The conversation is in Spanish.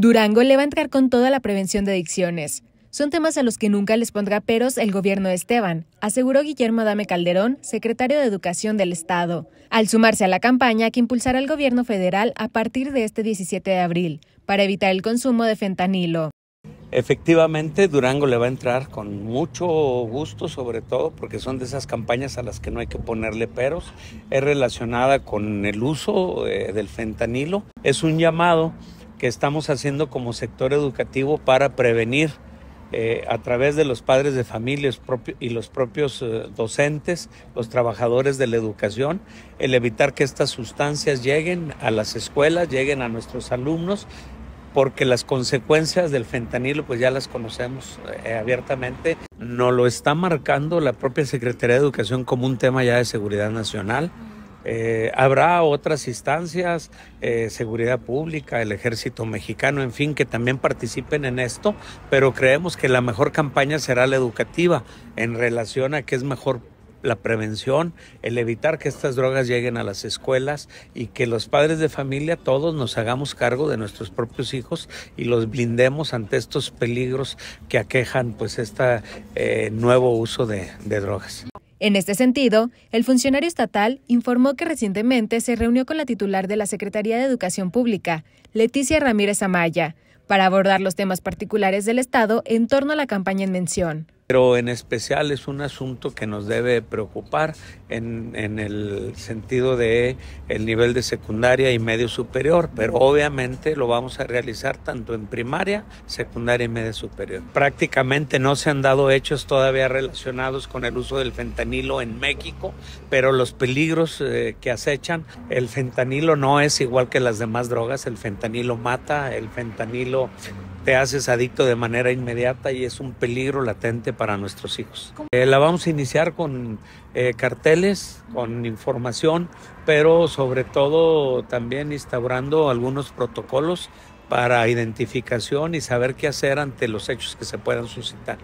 Durango le va a entrar con toda la prevención de adicciones. Son temas a los que nunca les pondrá peros el gobierno de Esteban, aseguró Guillermo Adame Calderón, secretario de Educación del Estado, al sumarse a la campaña que impulsará el gobierno federal a partir de este 17 de abril para evitar el consumo de fentanilo. Efectivamente, Durango le va a entrar con mucho gusto, sobre todo porque son de esas campañas a las que no hay que ponerle peros. Es relacionada con el uso eh, del fentanilo. Es un llamado que estamos haciendo como sector educativo para prevenir eh, a través de los padres de familia y los propios eh, docentes, los trabajadores de la educación, el evitar que estas sustancias lleguen a las escuelas, lleguen a nuestros alumnos, porque las consecuencias del fentanilo pues ya las conocemos eh, abiertamente. No lo está marcando la propia Secretaría de Educación como un tema ya de seguridad nacional. Eh, habrá otras instancias, eh, seguridad pública, el ejército mexicano, en fin, que también participen en esto, pero creemos que la mejor campaña será la educativa en relación a que es mejor la prevención, el evitar que estas drogas lleguen a las escuelas y que los padres de familia todos nos hagamos cargo de nuestros propios hijos y los blindemos ante estos peligros que aquejan pues este nuevo uso de drogas. En este sentido, el funcionario estatal informó que recientemente se reunió con la titular de la Secretaría de Educación Pública, Leticia Ramírez Amaya, para abordar los temas particulares del Estado en torno a la campaña en mención pero en especial es un asunto que nos debe preocupar en, el sentido de el nivel de secundaria y medio superior, pero obviamente lo vamos a realizar tanto en primaria, secundaria y medio superior. Prácticamente no se han dado hechos todavía relacionados con el uso del fentanilo en México, pero los peligros eh, que acechan, el fentanilo no es igual que las demás drogas, el fentanilo mata, el fentanilo te haces adicto de manera inmediata y es un peligro latente para nuestros hijos. Eh, la vamos a iniciar con eh, carteles, con información, pero sobre todo también instaurando algunos protocolos para identificación y saber qué hacer ante los hechos que se puedan suscitar.